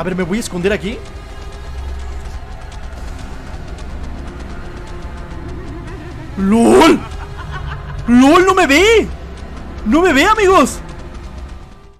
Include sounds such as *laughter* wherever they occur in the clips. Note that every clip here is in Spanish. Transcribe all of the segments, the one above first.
A ver, me voy a esconder aquí ¡Lol! ¡Lol, no me ve! ¡No me ve, amigos!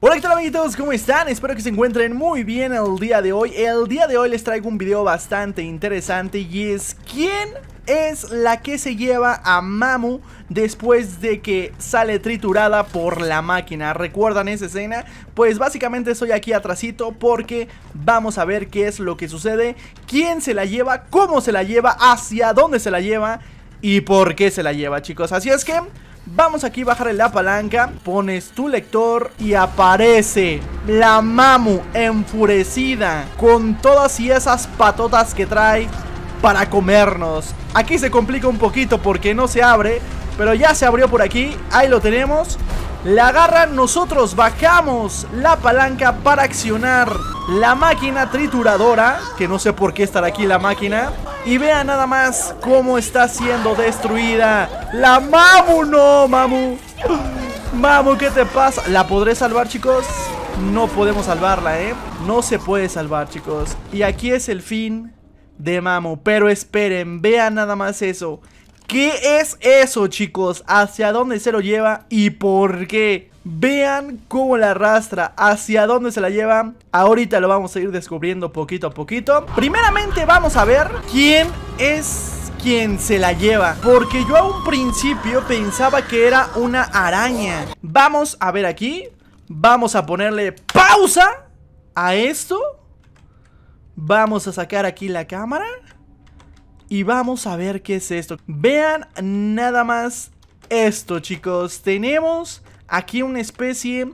Hola, ¿qué tal amiguitos? ¿Cómo están? Espero que se encuentren muy bien el día de hoy El día de hoy les traigo un video bastante interesante Y es ¿Quién es la que se lleva a Mamu después de que sale triturada por la máquina. ¿Recuerdan esa escena? Pues básicamente estoy aquí atrasito porque vamos a ver qué es lo que sucede, quién se la lleva, cómo se la lleva, hacia dónde se la lleva y por qué se la lleva, chicos. Así es que vamos aquí a bajar la palanca, pones tu lector y aparece la Mamu enfurecida con todas y esas patotas que trae para comernos. Aquí se complica un poquito porque no se abre, pero ya se abrió por aquí, ahí lo tenemos. La agarra. nosotros bajamos la palanca para accionar la máquina trituradora, que no sé por qué estará aquí la máquina. Y vean nada más cómo está siendo destruida la Mamu, no, Mamu. Mamu, ¿qué te pasa? ¿La podré salvar, chicos? No podemos salvarla, ¿eh? No se puede salvar, chicos. Y aquí es el fin de Mamo. Pero esperen, vean nada más eso. ¿Qué es eso, chicos? ¿Hacia dónde se lo lleva y por qué? Vean cómo la arrastra, hacia dónde se la lleva. Ahorita lo vamos a ir descubriendo poquito a poquito. Primeramente vamos a ver quién es quien se la lleva Porque yo a un principio pensaba que era una araña Vamos a ver aquí Vamos a ponerle pausa a esto Vamos a sacar aquí la cámara. Y vamos a ver qué es esto. Vean nada más esto, chicos. Tenemos aquí una especie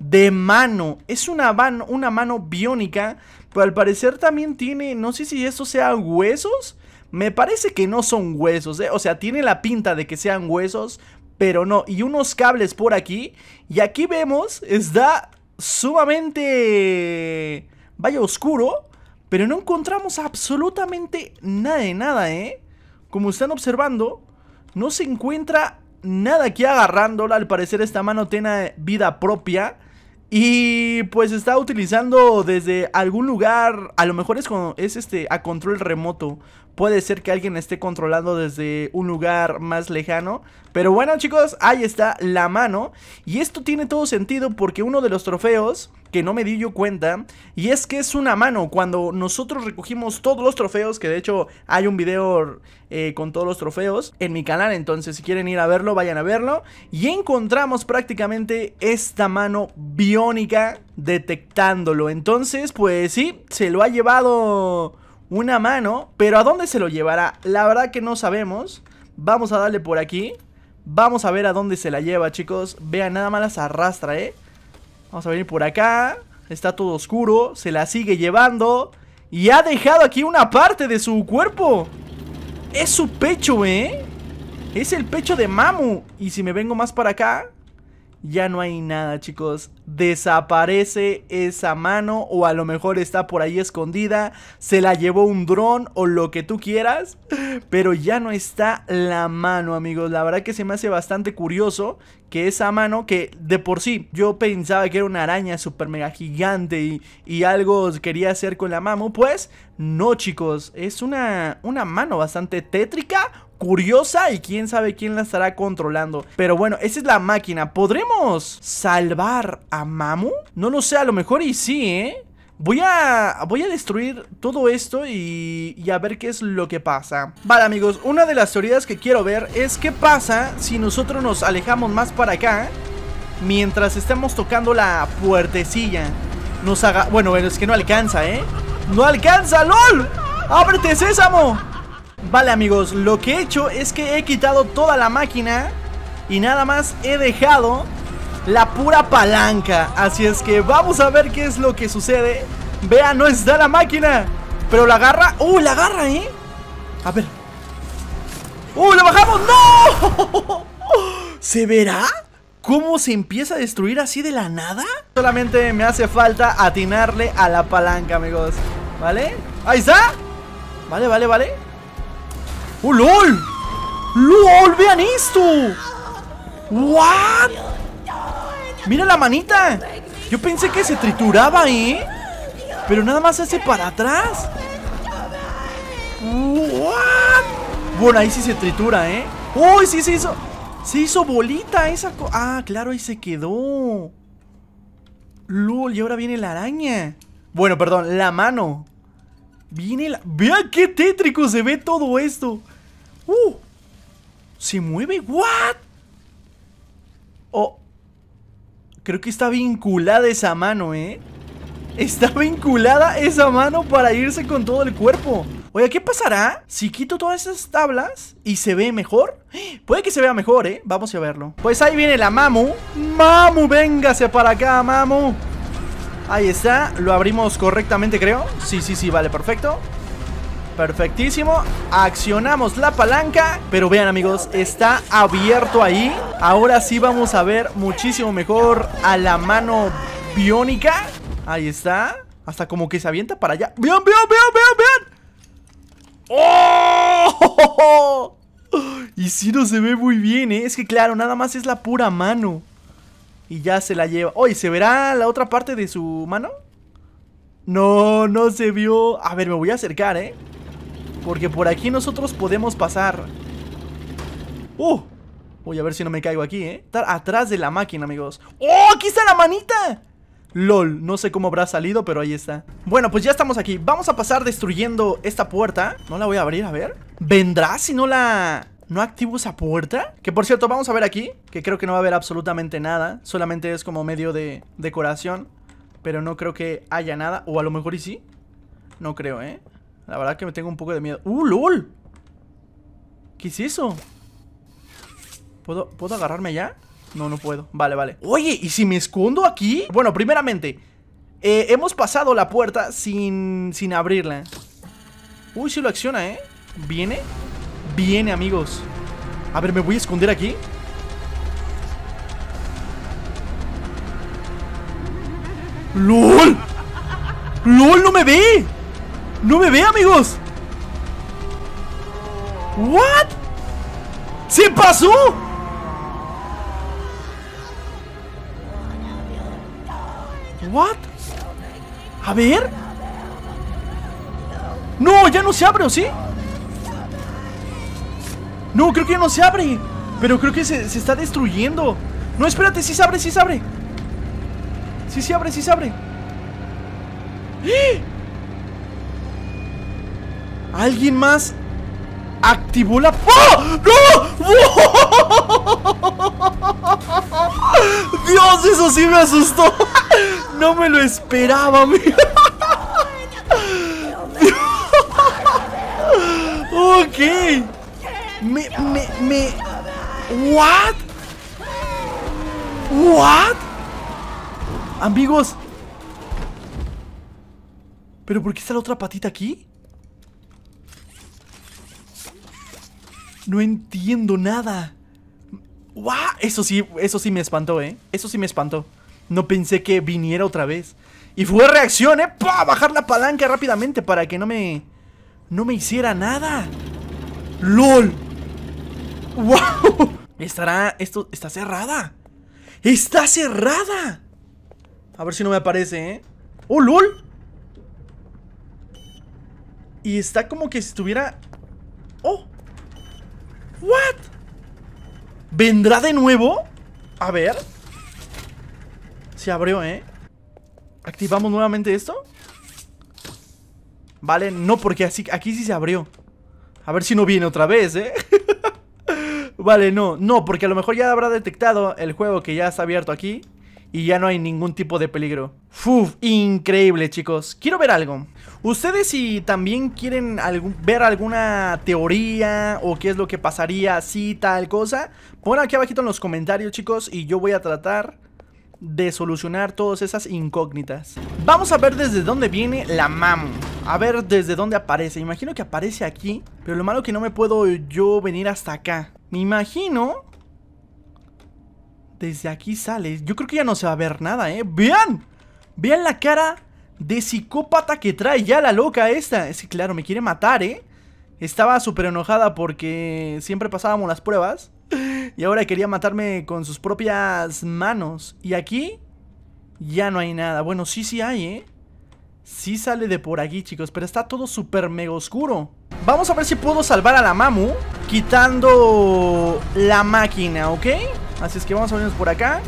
de mano. Es una, una mano biónica. Pero al parecer también tiene, no sé si esto sea huesos. Me parece que no son huesos, ¿eh? o sea, tiene la pinta de que sean huesos, pero no. Y unos cables por aquí. Y aquí vemos, está sumamente... Vaya oscuro. Pero no encontramos absolutamente nada de nada, ¿eh? Como están observando, no se encuentra nada aquí agarrándola. Al parecer esta mano tiene vida propia. Y pues está utilizando desde algún lugar, a lo mejor es, con, es este, a control remoto. Puede ser que alguien esté controlando desde un lugar más lejano. Pero bueno chicos, ahí está la mano. Y esto tiene todo sentido porque uno de los trofeos que no me di yo cuenta. Y es que es una mano. Cuando nosotros recogimos todos los trofeos, que de hecho hay un video eh, con todos los trofeos en mi canal. Entonces, si quieren ir a verlo, vayan a verlo. Y encontramos prácticamente esta mano biónica detectándolo. Entonces, pues sí, se lo ha llevado una mano. Pero ¿a dónde se lo llevará? La verdad que no sabemos. Vamos a darle por aquí. Vamos a ver a dónde se la lleva, chicos. Vean, nada más las arrastra, ¿eh? Vamos a venir por acá. Está todo oscuro. Se la sigue llevando. Y ha dejado aquí una parte de su cuerpo. Es su pecho, ¿eh? Es el pecho de Mamu. Y si me vengo más para acá ya no hay nada, chicos. Desaparece esa mano o a lo mejor está por ahí escondida, se la llevó un dron o lo que tú quieras, pero ya no está la mano, amigos. La verdad que se me hace bastante curioso que esa mano que de por sí yo pensaba que era una araña super mega gigante y, y algo quería hacer con la mano, pues no, chicos, es una, una mano bastante tétrica curiosa y quién sabe quién la estará controlando. Pero bueno, esa es la máquina. ¿Podremos salvar a Mamu? No lo sé, a lo mejor y sí, ¿eh? Voy a, voy a destruir todo esto y, y, a ver qué es lo que pasa Vale amigos, una de las teorías que quiero ver es qué pasa si nosotros nos alejamos más para acá Mientras estamos tocando la puertecilla Nos haga... bueno, es que no alcanza, ¿eh? ¡No alcanza, LOL! ¡Ábrete, sésamo! Vale amigos, lo que he hecho es que he quitado toda la máquina y nada más he dejado la pura palanca. Así es que vamos a ver qué es lo que sucede. Vea, no está la máquina, pero la agarra. ¡Uh, la agarra, eh! A ver. ¡Uh, la bajamos! ¡No! *laughs* ¿Se verá? ¿Cómo se empieza a destruir así de la nada? Solamente me hace falta atinarle a la palanca, amigos. ¿Vale? ¡Ahí está! Vale, vale, vale. ¡Oh, LOL! ¡LOL! ¡Vean esto! ¡What! ¡Mira la manita! Yo pensé que se trituraba, ¿eh? Pero nada más hace para atrás. ¿What? Bueno, ahí sí se tritura, ¿eh? ¡Uy! ¡Oh, sí se hizo! Se hizo bolita esa Ah, claro, ahí se quedó. LOL, y ahora viene la araña. Bueno, perdón, la mano. Viene la... Vean qué tétrico se ve todo esto. ¡Uh! ¡Se mueve! ¿What? Oh. Creo que está vinculada esa mano, ¿eh? Está vinculada esa mano para irse con todo el cuerpo. Oye, ¿qué pasará si quito todas esas tablas y se ve mejor? Puede que se vea mejor, ¿eh? Vamos a verlo. Pues ahí viene la Mamu. ¡Mamu, véngase para acá, Mamu! Ahí está. Lo abrimos correctamente, creo. Sí, sí, sí, vale, perfecto. Perfectísimo. Accionamos la palanca. Pero vean amigos, está abierto ahí. Ahora sí vamos a ver muchísimo mejor a la mano biónica. Ahí está. Hasta como que se avienta para allá. ¡Vean, vean, vean, vean, vean! ¡Oh! Y si no se ve muy bien, ¿eh? Es que claro, nada más es la pura mano. Y ya se la lleva. Oye, ¿se verá la otra parte de su mano? No, no se vio. A ver, me voy a acercar, ¿eh? Porque por aquí nosotros podemos pasar ¡Uh! Voy a ver si no me caigo aquí, ¿eh? Estar atrás de la máquina, amigos ¡Oh! ¡Aquí está la manita! LOL, no sé cómo habrá salido, pero ahí está Bueno, pues ya estamos aquí Vamos a pasar destruyendo esta puerta No la voy a abrir, a ver ¿Vendrá si no la... no activo esa puerta? Que por cierto, vamos a ver aquí Que creo que no va a haber absolutamente nada Solamente es como medio de decoración Pero no creo que haya nada O a lo mejor y sí No creo, ¿eh? La verdad que me tengo un poco de miedo. ¡Uh, LOL! ¿Qué es eso? ¿Puedo, ¿Puedo agarrarme ya? No, no puedo. Vale, vale. Oye, ¿y si me escondo aquí? Bueno, primeramente, eh, hemos pasado la puerta sin, sin abrirla. Uy, si lo acciona, ¿eh? ¿Viene? Viene, amigos. A ver, ¿me voy a esconder aquí? ¡LOL! ¡LOL, no me ve! ¡No me ve, amigos! ¿What? ¿Se pasó? ¿What? A ver No, ya no se abre, ¿o sí? No, creo que no se abre Pero creo que se, se está destruyendo No, espérate, sí se abre, sí se abre Sí se abre, sí se abre ¡Eh! Alguien más activó la... ¡Oh! ¡No! ¡Dios, eso sí me asustó! No me lo esperaba, amigo. Ok. Me, me, me... ¿What? ¿What? Amigos. ¿Pero por qué está la otra patita aquí? No entiendo nada. ¡Wow! Eso sí, eso sí me espantó, ¿eh? Eso sí me espantó. No pensé que viniera otra vez. Y fue reacción, ¿eh? ¡Pah! Bajar la palanca rápidamente para que no me... No me hiciera nada. ¡Lol! ¡Wow! Estará... Esto... Está cerrada. ¡Está cerrada! A ver si no me aparece, ¿eh? ¡Oh, lol! Y está como que si estuviera... ¡Oh! ¿What? ¿Vendrá de nuevo? A ver. Se abrió, ¿eh? ¿Activamos nuevamente esto? Vale, no, porque así, aquí sí se abrió. A ver si no viene otra vez, ¿eh? *laughs* vale, no, no, porque a lo mejor ya habrá detectado el juego que ya está abierto aquí y ya no hay ningún tipo de peligro. ¡Fuf! Increíble, chicos. Quiero ver algo. Ustedes si también quieren ver alguna teoría o qué es lo que pasaría si tal cosa, pon aquí abajito en los comentarios, chicos, y yo voy a tratar de solucionar todas esas incógnitas. Vamos a ver desde dónde viene la mamu. A ver desde dónde aparece. Imagino que aparece aquí, pero lo malo que no me puedo yo venir hasta acá. Me imagino desde aquí sale. Yo creo que ya no se va a ver nada, ¿eh? ¡Vean! Vean la cara de psicópata que trae ya la loca esta. Es claro, me quiere matar, ¿eh? Estaba súper enojada porque siempre pasábamos las pruebas. Y ahora quería matarme con sus propias manos. Y aquí ya no hay nada. Bueno, sí, sí hay, ¿eh? Sí sale de por aquí, chicos. Pero está todo súper mega oscuro. Vamos a ver si puedo salvar a la Mamu quitando la máquina, ¿ok? Así es que vamos a venirnos por acá.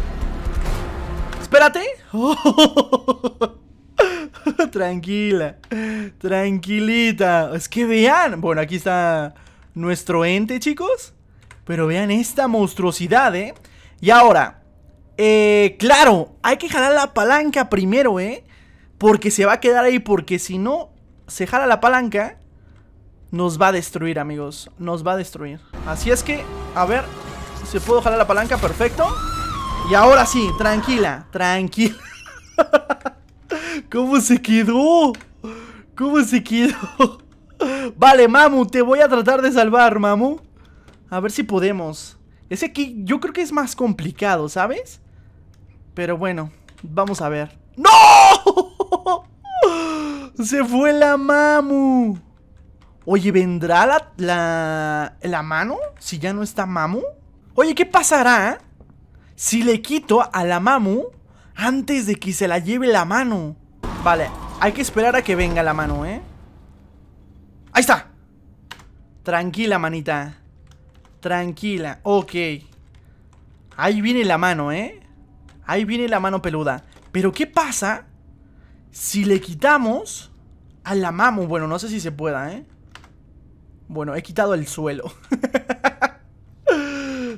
¡Espérate! Oh. *laughs* Tranquila, tranquilita. Es que vean. Bueno, aquí está nuestro ente, chicos. Pero vean esta monstruosidad, ¿eh? Y ahora, eh, claro, hay que jalar la palanca primero, ¿eh? Porque se va a quedar ahí, porque si no se jala la palanca, nos va a destruir, amigos. Nos va a destruir. Así es que, a ver, se puedo jalar la palanca, perfecto. Y ahora sí, tranquila, tranquila. *laughs* ¿Cómo se quedó? ¿Cómo se quedó? *laughs* Vale, Mamu, te voy a tratar de salvar, Mamu. A ver si podemos. Ese aquí yo creo que es más complicado, ¿sabes? Pero bueno, vamos a ver. ¡No! *laughs* ¡Se fue la Mamu! Oye, ¿vendrá la, la, la mano si ya no está Mamu? Oye, ¿qué pasará si le quito a la Mamu antes de que se la lleve la mano? Vale, hay que esperar a que venga la mano, ¿eh? ¡Ahí está! Tranquila, manita Tranquila, ok Ahí viene la mano, ¿eh? Ahí viene la mano peluda Pero ¿qué pasa si le quitamos a la mamu? Bueno, no sé si se pueda, ¿eh? Bueno, he quitado el suelo *laughs*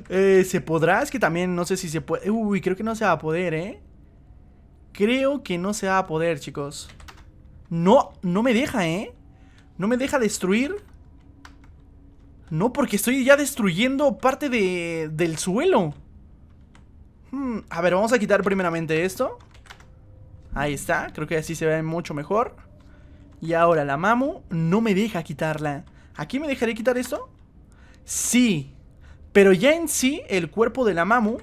Eh, ¿Se podrá? Es que también no sé si se puede. Uy, creo que no se va a poder, ¿eh? Creo que no se va a poder, chicos. No, no me deja, ¿eh? No me deja destruir. No, porque estoy ya destruyendo parte de, del suelo. Hmm, a ver, vamos a quitar primeramente esto. Ahí está, creo que así se ve mucho mejor. Y ahora la mamu no me deja quitarla. ¿Aquí me dejaré quitar esto? Sí, pero ya en sí, el cuerpo de la mamu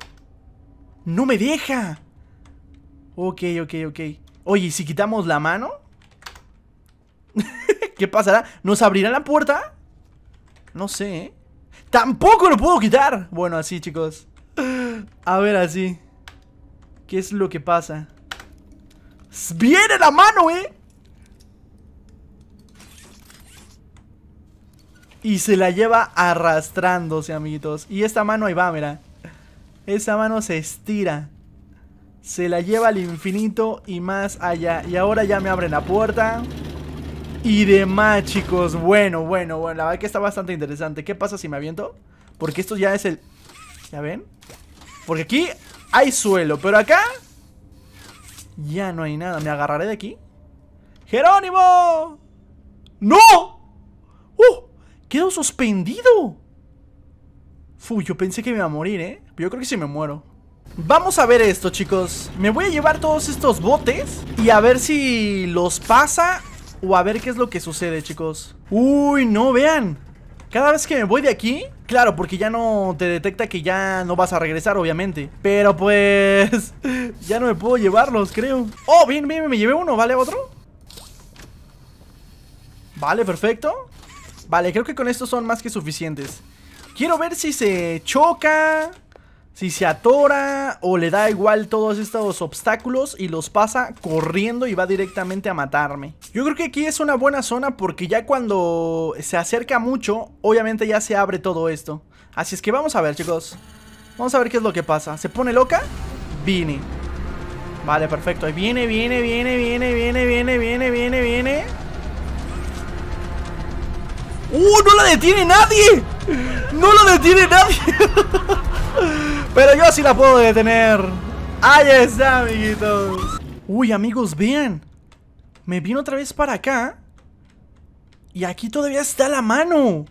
no me deja. Ok, ok, ok. Oye, ¿y si quitamos la mano? *laughs* ¿Qué pasará? ¿Nos abrirá la puerta? No sé, ¿eh? ¡Tampoco lo puedo quitar! Bueno, así, chicos. A ver, así. ¿Qué es lo que pasa? ¡Viene la mano, eh! Y se la lleva arrastrándose, amiguitos. Y esta mano ahí va, mira. Esa mano se estira. Se la lleva al infinito y más allá. Y ahora ya me abren la puerta. Y demás, chicos. Bueno, bueno, bueno. La verdad que está bastante interesante. ¿Qué pasa si me aviento? Porque esto ya es el... ¿Ya ven? Porque aquí hay suelo. Pero acá... Ya no hay nada. ¿Me agarraré de aquí? ¡Jerónimo! ¡No! ¡Quedo suspendido! Uy, yo pensé que me iba a morir, ¿eh? Yo creo que sí me muero. Vamos a ver esto, chicos. Me voy a llevar todos estos botes y a ver si los pasa o a ver qué es lo que sucede, chicos. ¡Uy, no! Vean. Cada vez que me voy de aquí, claro, porque ya no te detecta que ya no vas a regresar, obviamente. Pero pues, *laughs* ya no me puedo llevarlos, creo. Oh, bien, bien, me llevé uno, ¿vale? ¿Otro? Vale, perfecto. Vale, creo que con estos son más que suficientes. Quiero ver si se choca, si se atora o le da igual todos estos obstáculos y los pasa corriendo y va directamente a matarme. Yo creo que aquí es una buena zona porque ya cuando se acerca mucho, obviamente ya se abre todo esto. Así es que vamos a ver, chicos. Vamos a ver qué es lo que pasa. ¿Se pone loca? Vine. Vale, perfecto. Viene, viene, viene, viene, viene, viene, viene, viene, viene. ¡Uh! ¡No la detiene nadie! ¡No la detiene nadie! *laughs* Pero yo sí la puedo detener. Ahí está, amiguitos. Uy, amigos, vean. Me vino otra vez para acá. Y aquí todavía está la mano.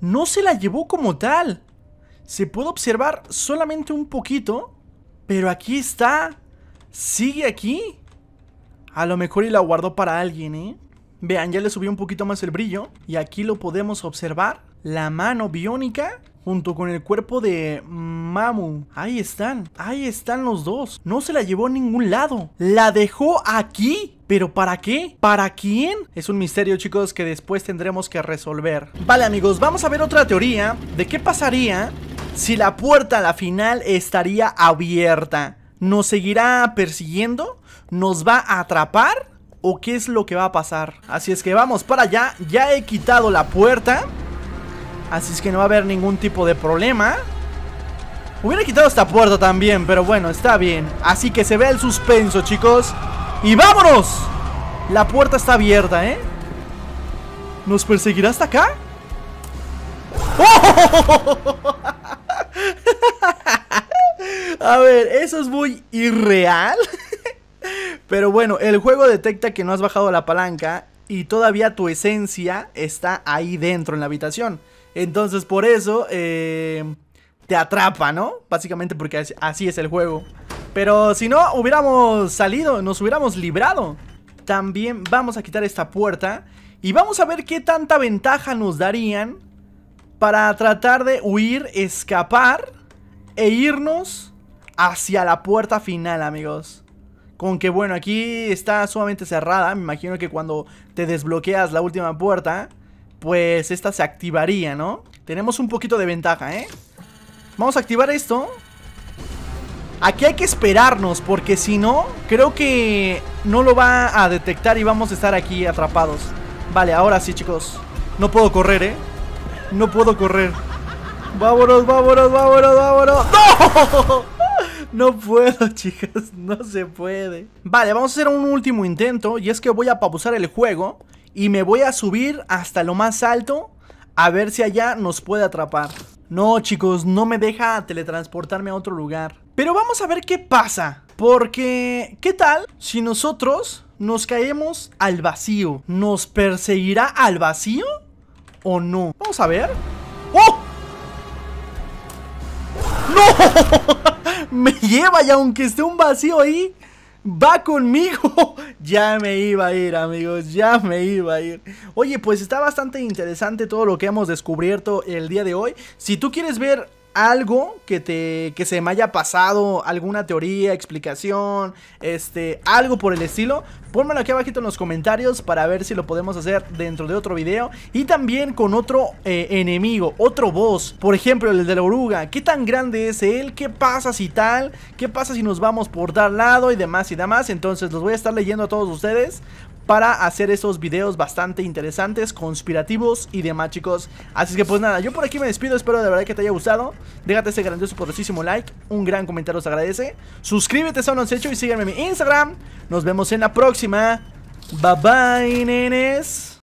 No se la llevó como tal. Se puede observar solamente un poquito. Pero aquí está. Sigue aquí. A lo mejor y la guardo para alguien, ¿eh? Vean, ya le subí un poquito más el brillo y aquí lo podemos observar. La mano biónica junto con el cuerpo de Mamu. Ahí están, ahí están los dos. No se la llevó a ningún lado. La dejó aquí. ¿Pero para qué? ¿Para quién? Es un misterio chicos que después tendremos que resolver. Vale amigos, vamos a ver otra teoría de qué pasaría si la puerta a la final estaría abierta. ¿Nos seguirá persiguiendo? ¿Nos va a atrapar? o qué es lo que va a pasar. Así es que vamos para allá. Ya he quitado la puerta. Así es que no va a haber ningún tipo de problema. Hubiera quitado esta puerta también, pero bueno, está bien. Así que se ve el suspenso, chicos. ¡Y vámonos! La puerta está abierta, ¿eh? ¿Nos perseguirá hasta acá? ¡Oh! *laughs* A ver, eso es muy irreal. *laughs* Pero bueno, el juego detecta que no has bajado la palanca y todavía tu esencia está ahí dentro en la habitación. Entonces por eso eh, te atrapa, ¿no? Básicamente porque así es el juego. Pero si no, hubiéramos salido, nos hubiéramos librado. También vamos a quitar esta puerta y vamos a ver qué tanta ventaja nos darían para tratar de huir, escapar e irnos hacia la puerta final, amigos. Con que bueno, aquí está sumamente cerrada. Me imagino que cuando te desbloqueas la última puerta, pues esta se activaría, ¿no? Tenemos un poquito de ventaja, ¿eh? Vamos a activar esto. Aquí hay que esperarnos, porque si no, creo que no lo va a detectar y vamos a estar aquí atrapados. Vale, ahora sí, chicos. No puedo correr, ¿eh? No puedo correr. Vámonos, vámonos, vámonos, vámonos. ¡No! No puedo, *laughs* chicas, no se puede. Vale, vamos a hacer un último intento y es que voy a pausar el juego y me voy a subir hasta lo más alto a ver si allá nos puede atrapar. No, chicos, no me deja teletransportarme a otro lugar. Pero vamos a ver qué pasa. Porque, ¿qué tal si nosotros nos caemos al vacío? ¿Nos perseguirá al vacío o no? Vamos a ver. ¡Oh! ¡No! *laughs* me lleva y aunque esté un vacío ahí, va conmigo. *laughs* ya me iba a ir, amigos, ya me iba a ir. Oye, pues está bastante interesante todo lo que hemos descubierto el día de hoy. Si tú quieres ver algo que te se me haya pasado, alguna teoría, explicación, este, algo por el estilo, pónmelo aquí abajito en los comentarios para ver si lo podemos hacer dentro de otro video y también con otro eh, enemigo, otro boss, por ejemplo el de la oruga, qué tan grande es él, qué pasa si tal, qué pasa si nos vamos por tal lado y demás y demás, entonces los voy a estar leyendo a todos ustedes para hacer esos videos bastante interesantes, conspirativos y demás chicos Así que pues nada, yo por aquí me despido, espero de verdad que te haya gustado Déjate ese grandioso poderosísimo like, un gran comentario os agradece Suscríbete si aún no has hecho y sígueme en mi Instagram Nos vemos en la próxima Bye bye nenes